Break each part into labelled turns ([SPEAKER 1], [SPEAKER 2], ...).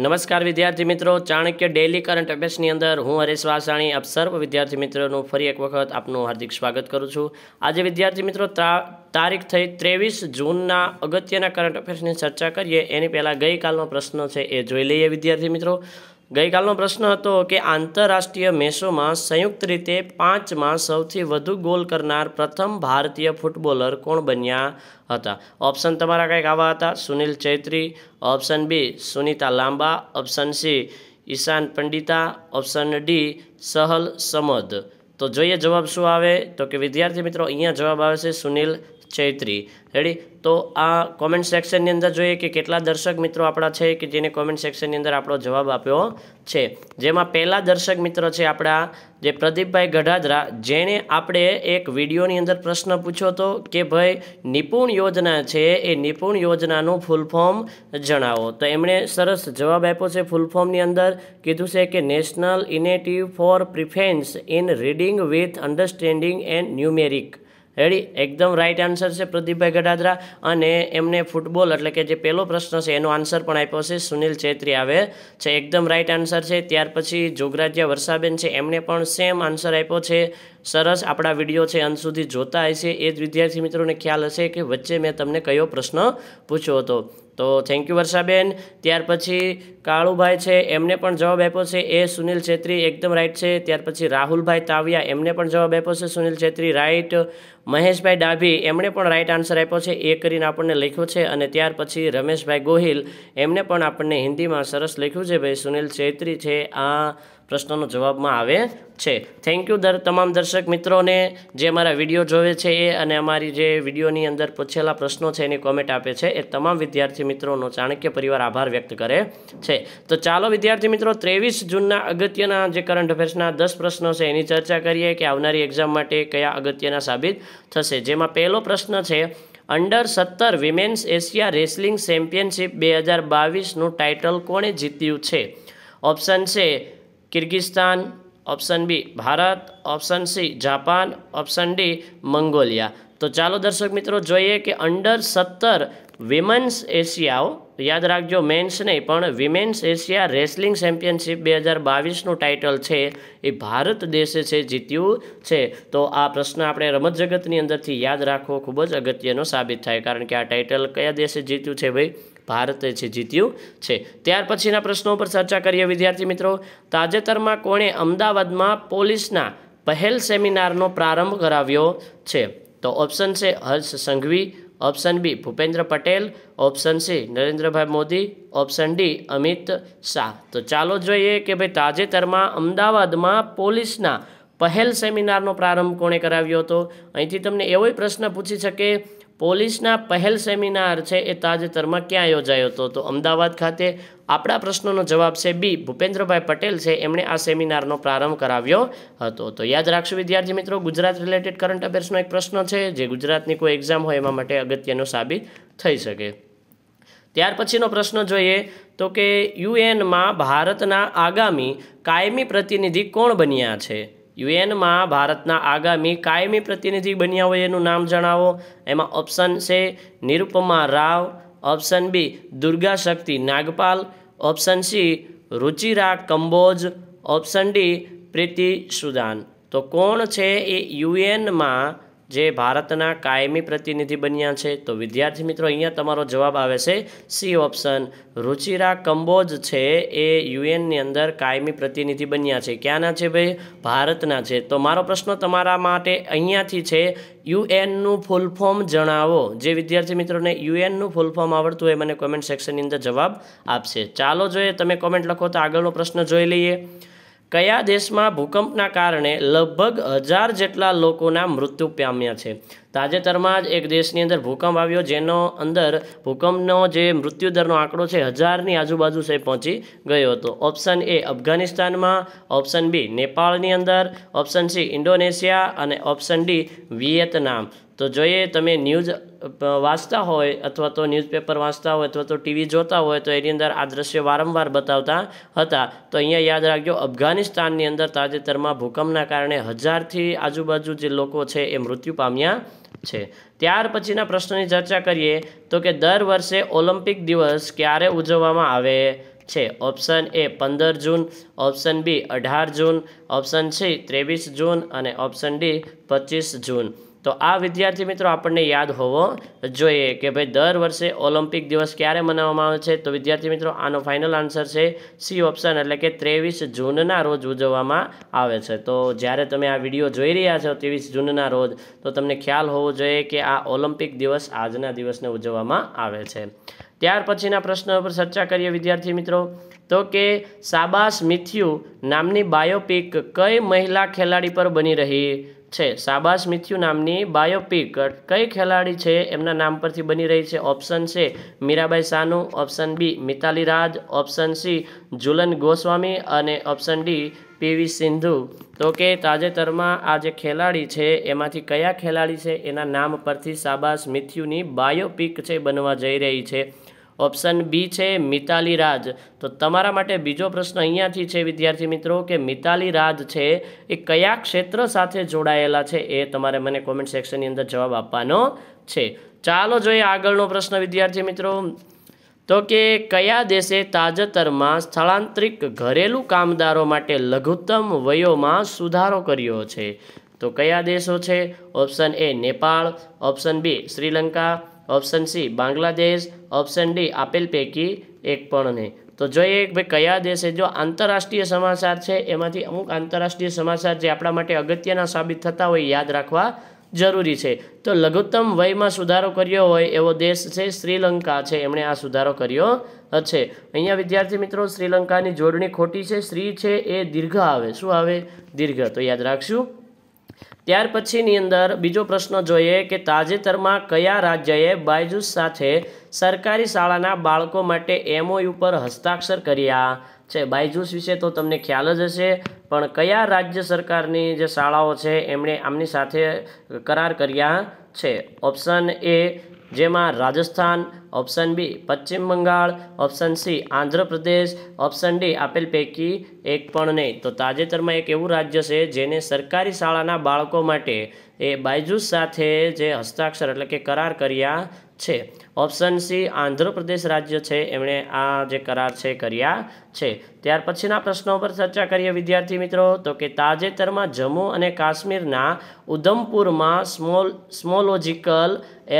[SPEAKER 1] નમસ્કાર વિદ્યાર્થી મિત્રો ચાણક્ય ડેલી કરંટ અફેર્સની અંદર હું હરેશ વાસાણી અપસર્વ વિદ્યાર્થી મિત્રોનું ફરી એક વખત આપનું હાર્દિક સ્વાગત કરું છું આજે વિદ્યાર્થી મિત્રો તારીખ થઈ ત્રેવીસ જૂનના અગત્યના કરંટ અફેર્સની ચર્ચા કરીએ એની પહેલાં ગઈકાલનો પ્રશ્ન છે એ જોઈ લઈએ વિદ્યાર્થી મિત્રો ગઈકાલનો પ્રશ્ન હતો કે આંતરરાષ્ટ્રીય મેચોમાં સંયુક્ત રીતે પાંચમાં સૌથી વધુ ગોલ કરનાર પ્રથમ ભારતીય ફૂટબોલર કોણ બન્યા હતા ઓપ્શન તમારા કંઈક આવા હતા સુનિલ ચૈત્રી option B Sunita Lamba option C Ishan Pandita option D Sahal Samad તો જોઈએ જવાબ શું આવે તો કે વિદ્યાર્થી મિત્રો અહીંયા જવાબ આવે છે સુનિલ ચૈત્રી રેડી તો આ કોમેન્ટ સેક્શનની અંદર જોઈએ કે કેટલા દર્શક મિત્રો આપણા છે કે જેને કોમેન્ટ સેક્શનની અંદર આપણો જવાબ આપ્યો છે જેમાં પહેલા દર્શક મિત્ર છે આપણા જે પ્રદીપભાઈ ગઢાદરા જેણે આપણે એક વિડીયોની અંદર પ્રશ્ન પૂછ્યો હતો કે ભાઈ નિપુણ યોજના છે એ નિપુણ યોજનાનું ફૂલ ફોર્મ જણાવો તો એમણે સરસ જવાબ આપ્યો છે ફૂલ ફોર્મની અંદર કીધું છે કે national initiative for proficiency in reading with understanding and ન્યુમેરિક રેડી એકદમ રાઇટ આન્સર છે પ્રદીપભાઈ ગડાદરા અને એમને ફૂટબોલ એટલે કે જે પહેલો પ્રશ્ન છે એનો આન્સર પણ આપ્યો છે સુનિલ છેત્રી આવે છે એકદમ રાઇટ આન્સર છે ત્યાર પછી જોગરાજ્યા વર્ષાબેન છે એમને પણ સેમ આન્સર આપ્યો છે સરસ આપણા વિડીયો છે અંત સુધી જોતા હશે એ જ વિદ્યાર્થી મિત્રોને ખ્યાલ હશે કે વચ્ચે મેં તમને કયો પ્રશ્ન પૂછ્યો હતો તો થેન્ક યુ વર્ષાબેન ત્યાર પછી કાળુભાઈ છે એમને પણ જવાબ આપ્યો છે એ સુનિલ છેત્રી એકદમ રાઈટ છે ત્યાર પછી રાહુલભાઈ તાવ્યા એમને પણ જવાબ આપ્યો છે સુનિલ છેત્રી રાઇટ મહેશભાઈ ડાભી એમણે પણ રાઇટ આન્સર આપ્યો છે એ કરીને આપણને લખ્યો છે અને ત્યાર પછી રમેશભાઈ ગોહિલ એમને પણ આપણને હિન્દીમાં સરસ લખ્યું છે ભાઈ સુનિલ છેત્રી છે આ પ્રશ્નનો જવાબમાં આવે છે થેન્ક યુ દર તમામ દર્શક મિત્રોને જે અમારા વિડીયો જોવે છે એ અને અમારી જે વિડીયોની અંદર પૂછેલા પ્રશ્નો છે એની કોમેન્ટ આપે છે એ તમામ વિદ્યાર્થી મિત્રોનો ચાણક્ય પરિવાર આભાર વ્યક્ત કરે છે તો ચાલો વિદ્યાર્થી મિત્રો ત્રેવીસ જૂનના અગત્યના જે કરંટ અફેર્સના દસ પ્રશ્નો છે એની ચર્ચા કરીએ કે આવનારી એક્ઝામ માટે કયા અગત્યના સાબિત થશે જેમાં પહેલો પ્રશ્ન છે અંડર સત્તર વિમેન્સ એશિયા રેસલિંગ ચેમ્પિયનશિપ બે હજાર બાવીસનું ટાઇટલ કોણે જીત્યું છે ઓપ્શન છે Kyrgyzstan option B Bharat option C Japan option D Mongolia તો ચાલો દર્શક મિત્રો જોઈએ કે અંડર સત્તર વિમેન્સ એશિયાઓ યાદ રાખજો મેન્સ નહીં પણ વિમેન્સ એશિયા રેસલિંગ ચેમ્પિયનશિપ બે હજાર બાવીસનું ટાઇટલ છે એ ભારત દેશે છે જીત્યું છે તો આ પ્રશ્ન આપણે રમત જગતની અંદરથી યાદ રાખવો ખૂબ જ અગત્યનો સાબિત થાય કારણ કે આ ટાઇટલ કયા દેશે જીત્યું છે ભાઈ ભારતે છે જીત્યું છે ત્યાર પછીના પ્રશ્નો ઉપર ચર્ચા કરીએ વિદ્યાર્થી મિત્રો તાજેતરમાં કોણે અમદાવાદમાં પોલીસના પહેલ સેમિનારનો પ્રારંભ કરાવ્યો છે તો ઓપ્શન છે Harsh Sanghavi option B Bhupendra Patel option C Narendrabhai Modi option D Amit Shah તો ચાલો જોઈએ કે ભાઈ તાજેતરમાં અમદાવાદમાં પોલીસના પહેલ સેમિનારનો પ્રારંભ કોણે કરાવ્યો હતો અહીંથી તમને એવો પ્રશ્ન પૂછી શકે પોલીસના પહેલ સેમિનાર છે એ તાજેતરમાં ક્યાં યોજાયો હતો તો અમદાવાદ ખાતે આપણા પ્રશ્નોનો જવાબ છે બી ભૂપેન્દ્રભાઈ પટેલ છે એમણે આ સેમિનારનો પ્રારંભ કરાવ્યો હતો તો યાદ રાખશો વિદ્યાર્થી મિત્રો ગુજરાત રિલેટેડ કરંટ અફેર્સનો એક પ્રશ્ન છે જે ગુજરાતની કોઈ એક્ઝામ હોય એમાં માટે અગત્યનો સાબિત થઈ શકે ત્યાર પછીનો પ્રશ્ન જોઈએ તો કે યુએનમાં ભારતના આગામી કાયમી પ્રતિનિધિ કોણ બન્યા છે યુએનમાં ભારતના આગામી કાયમી પ્રતિનિધિ બન્યા હોય એનું નામ જણાવો એમાં ઓપ્શન છે Nirupama Rao option B Durga Shakti Nagpal option C Ruchira Kamboj option D Preeti Sudan તો કોણ છે એ યુએનમાં જે ભારતના કાયમી પ્રતિનિધિ બન્યા છે તો વિદ્યાર્થી મિત્રો અહીંયા તમારો જવાબ આવે છે સી ઓપ્શન રુચિરા કંબોજ છે એ યુએનની અંદર કાયમી પ્રતિનિધિ બન્યા છે ક્યાંના છે ભાઈ ભારતના છે તો મારો પ્રશ્ન તમારા માટે અહીંયાથી છે યુએનનું ફૂલ ફોર્મ જણાવો જે વિદ્યાર્થી મિત્રોને યુએનનું ફૂલ ફોર્મ આવડતું હોય મને કોમેન્ટ સેક્શનની અંદર જવાબ આપશે ચાલો જોઈએ તમે કોમેન્ટ લખો તો આગળનો પ્રશ્ન જોઈ લઈએ કયા દેશમાં ભૂકંપના કારણે લગભગ હજાર જેટલા લોકોના મૃત્યુ પામ્યા છે તાજેતરમાં જ એક દેશની અંદર ભૂકંપ આવ્યો જેનો અંદર ભૂકંપનો જે મૃત્યુદરનો આંકડો છે હજારની આજુબાજુ છે પહોંચી ગયો હતો ઓપ્શન એ અફઘાનિસ્તાનમાં ઓપ્શન બી નેપાળની અંદર ઓપ્શન સી ઇન્ડોનેશિયા અને ઓપ્શન ડી વિયેતનામ તો જોઈએ તમે ન્યૂઝ વાંચતા હોય અથવા તો ન્યૂઝપેપર વાંચતા હોય અથવા તો ટીવી જોતા હોય તો એની અંદર આ દ્રશ્ય વારંવાર બતાવતા હતા તો અહીંયા યાદ રાખજો અફઘાનિસ્તાનની અંદર તાજેતરમાં ભૂકંપના કારણે હજારથી આજુબાજુ જે લોકો છે એ મૃત્યુ પામ્યા છે ત્યાર પછીના પ્રશ્નની ચર્ચા કરીએ તો કે દર વર્ષે ઓલિમ્પિક દિવસ ક્યારે ઉજવવામાં આવે છે ઓપ્શન એ પંદર જૂન ઓપ્શન બી અઢાર જૂન ઓપ્શન સી ત્રેવીસ જૂન અને ઓપ્શન ડી પચીસ જૂન તો આ વિદ્યાર્થી મિત્રો આપણને યાદ હોવો જોઈએ કે ભાઈ દર વર્ષે ઓલિમ્પિક દિવસ ક્યારે મનાવવામાં આવે છે તો વિદ્યાર્થી મિત્રો આનો ફાઇનલ આન્સર છે સી ઓપ્શન એટલે કે ત્રેવીસ જૂનના રોજ ઉજવવામાં આવે છે તો જ્યારે તમે આ વિડીયો જોઈ રહ્યા છો ત્રેવીસ જૂનના રોજ તો તમને ખ્યાલ હોવો જોઈએ કે આ ઓલિમ્પિક દિવસ આજના દિવસને ઉજવવામાં આવે છે ત્યાર પછીના પ્રશ્નો પર ચર્ચા કરીએ વિદ્યાર્થી મિત્રો તો કે સાબાસ મિથ્યુ નામની બાયોપિક કઈ મહિલા ખેલાડી પર બની રહી છે શાબાશ મિથ્યુ નામની બાયોપિક કઈ ખેલાડી છે એમના નામ પરથી બની રહી છે ઓપ્શન છે Mirabai Chanu option B Mithali Raj option C Jhulan Goswami અને ઓપ્શન ડી પીવી સિંધુ તો કે તાજેતરમાં આ જે ખેલાડી છે એમાંથી કયા ખેલાડી છે એના નામ પરથી શાબાશ મિથ્યુની બાયોપિક છે બનવા જઈ રહી છે ઓપ્શન બી છે મિતાલી રાજ તો તમારા માટે બીજો પ્રશ્ન અહીંયાથી છે વિદ્યાર્થી મિત્રો કે મિતાલી રાજ છે એ કયા ક્ષેત્ર સાથે જોડાયેલા છે એ તમારે મને કોમેન્ટ સેક્શનની અંદર જવાબ આપવાનો છે ચાલો જોઈએ આગળનો પ્રશ્ન વિદ્યાર્થી મિત્રો તો કે કયા દેશે તાજેતરમાં સ્થળાંતરિત ઘરેલું કામદારો માટે લઘુત્તમ વયોમાં સુધારો કર્યો છે તો કયા દેશો છે option A Nepal option B Sri Lanka option C Bangladesh option D આપેલ પૈકી એક પણ નહીં તો જોઈએ ભાઈ કયા દેશે જો આંતરરાષ્ટ્રીય સમાચાર છે એમાંથી અમુક આંતરરાષ્ટ્રીય સમાચાર જે આપણા માટે અગત્યના સાબિત થતા હોય યાદ રાખવા જરૂરી છે તો લઘુત્તમ વયમાં સુધારો કર્યો હોય એવો દેશ છે શ્રીલંકા છે એમણે આ સુધારો કર્યો છે અહીંયા વિદ્યાર્થી મિત્રો શ્રીલંકાની જોડણી ખોટી છે શ્રી છે એ દીર્ઘ આવે શું આવે દીર્ઘ તો યાદ રાખશું ત્યાર પછીની અંદર બીજો પ્રશ્ન જોઈએ કે તાજેતરમાં કયા રાજ્યએ બાયજૂસ સાથે સરકારી શાળાના બાળકો માટે એમઓયુ પર હસ્તાક્ષર કર્યા છે બાયજૂસ વિશે તો તમને ખ્યાલ જ હશે પણ કયા રાજ્ય સરકારની જે શાળાઓ છે એમણે આમની સાથે કરાર કર્યા છે ઓપ્શન એ જેમાં Rajasthan option B Paschim Bangal option C Andhra Pradesh option D આપેલ પૈકી એક પણ નહીં તો તાજેતરમાં એક એવું રાજ્ય છે જેને સરકારી શાળાના બાળકો માટે એ બાયજૂસ સાથે જે હસ્તાક્ષર એટલે કે કરાર કર્યા છે ઓપ્શન સી આંધ્રપ્રદેશ રાજ્ય છે એમણે આ જે કરાર છે કર્યા છે ત્યાર પછીના પ્રશ્નો પર ચર્ચા કરીએ વિદ્યાર્થી મિત્રો તો કે તાજેતરમાં જમ્મુ અને કાશ્મીરના ઉધમપુરમાં સ્મોલ સ્મોલોજિકલ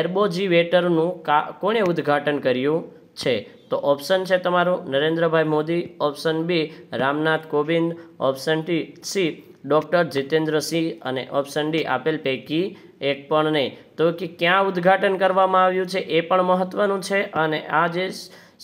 [SPEAKER 1] એર્બોજીવેટરનું કા કોણે ઉદ્ઘાટન ઉદ્ઘાટન કર્યું છે તો ઓપ્શન છે તમારો Narendrabhai Modi option B Ramnath Kovind option T C doctor Jitendrasingh અને ઓપ્શન ડી આપેલ પૈકી એક પણ નહીં તો કે ક્યાં ઉદ્ઘાટન કરવામાં આવ્યું છે એ પણ મહત્ત્વનું છે અને આ જે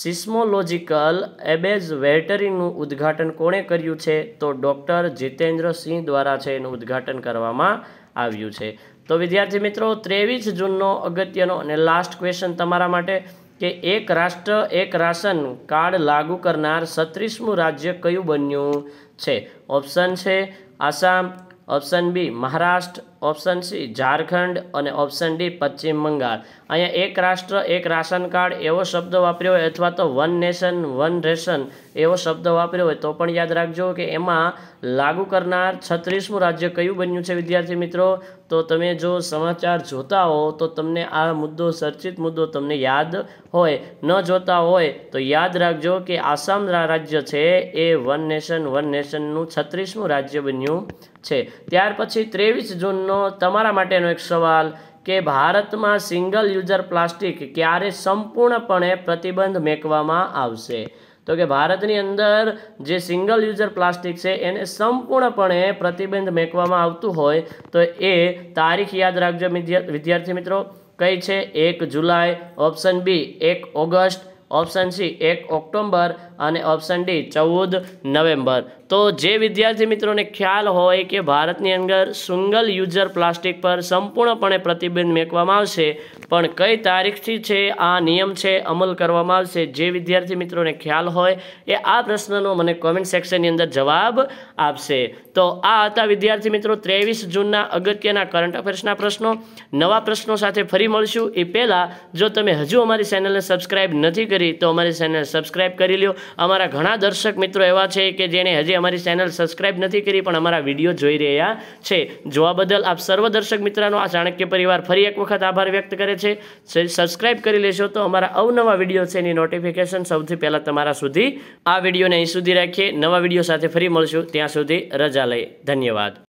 [SPEAKER 1] સિસ્મોલોજિકલ એબેજ વેટરીનું ઉદ્ઘાટન કોણે કર્યું છે તો ડૉક્ટર જીતેન્દ્રસિંહ દ્વારા છે એનું ઉદ્ઘાટન કરવામાં આવ્યું છે તો વિદ્યાર્થી મિત્રો ત્રેવીસ જૂનનો અગત્યનો અને લાસ્ટ ક્વેશ્ચન તમારા માટે કે એક રાષ્ટ્ર એક રાશન કાર્ડ લાગુ કરનાર છત્રીસમું રાજ્ય કયું બન્યું છે ઓપ્શન છે Assam option B Maharashtra option C Jharkhand અને ઓપ્શન ડી પશ્ચિમ બંગાળ અહીંયા એક રાષ્ટ્ર એક રાશન કાર્ડ એવો શબ્દ વાપર્યો હોય અથવા તો વન નેશન વન રેશન એવો શબ્દ વાપર્યો હોય તો પણ યાદ રાખજો કે એમાં લાગુ કરનાર છત્રીસમું રાજ્ય કયું બન્યું છે વિદ્યાર્થી મિત્રો તો તમે જો સમાચાર જોતા હો તો તમને આ મુદ્દો ચર્ચિત મુદ્દો તમને યાદ હોય ન જોતા હોય તો યાદ રાખજો કે આસામ રાજ્ય છે એ વન નેશન વન નેશનનું છત્રીસમું રાજ્ય બન્યું છે ત્યાર પછી ત્રેવીસ જૂનનો સાથેનો તમારા માટેનો એક સવાલ કે ભારતમાં સિંગલ યુઝર પ્લાસ્ટિક ક્યારે સંપૂર્ણપણે પ્રતિબંધ મેકવામાં આવશે તો કે ભારતની અંદર જે સિંગલ યુઝર પ્લાસ્ટિક છે એને સંપૂર્ણપણે પ્રતિબંધ મેકવામાં આવતું હોય તો એ તારીખ યાદ રાખજો વિદ્યાર્થી મિત્રો કઈ છે એક જુલાઈ ઓપ્શન બી એક ઓગસ્ટ ઓપ્શન સી એક ઓક્ટોમ્બર અને ઓપ્શન ડી ચૌદ નવેમ્બર તો જે વિદ્યાર્થી મિત્રોને ખ્યાલ હોય કે ભારતની અંદર સુંગલ યુઝર પ્લાસ્ટિક પર સંપૂર્ણપણે પ્રતિબંધ મેકવામાં આવશે પણ કઈ તારીખથી છે આ નિયમ છે અમલ કરવામાં આવશે જે વિદ્યાર્થી મિત્રોને ખ્યાલ હોય એ આ પ્રશ્નનો મને કોમેન્ટ સેક્શનની અંદર જવાબ આપશે તો આ હતા વિદ્યાર્થી મિત્રો ત્રેવીસ જૂનના અગત્યના કરંટ અફેર્સના પ્રશ્નો નવા પ્રશ્નો સાથે ફરી મળશું એ પહેલાં જો તમે હજુ અમારી ચેનલને સબસ્ક્રાઈબ નથી કરી તો અમારી ચેનલ સબસ્ક્રાઈબ કરી લ્યો અમારા ઘણા દર્શક મિત્રો એવા છે કે જેણે હજી અમારી ચેનલ સબસ્ક્રાઈબ નથી કરી પણ અમારા વિડીયો જોઈ રહ્યા છે જોવા બદલ આપ સર્વ દર્શક મિત્રોનો આ ચાણક્ય પરિવાર ફરી એક વખત આભાર વ્યક્ત કરે છે સબસ્ક્રાઈબ કરી લેશો તો અમારા અવનવા વિડીયો છે એની નોટિફિકેશન સૌથી પહેલાં તમારા સુધી આ વિડીયોને અહીં સુધી રાખીએ નવા વિડીયો સાથે ફરી મળશું ત્યાં સુધી રજા લઈ ધન્યવાદ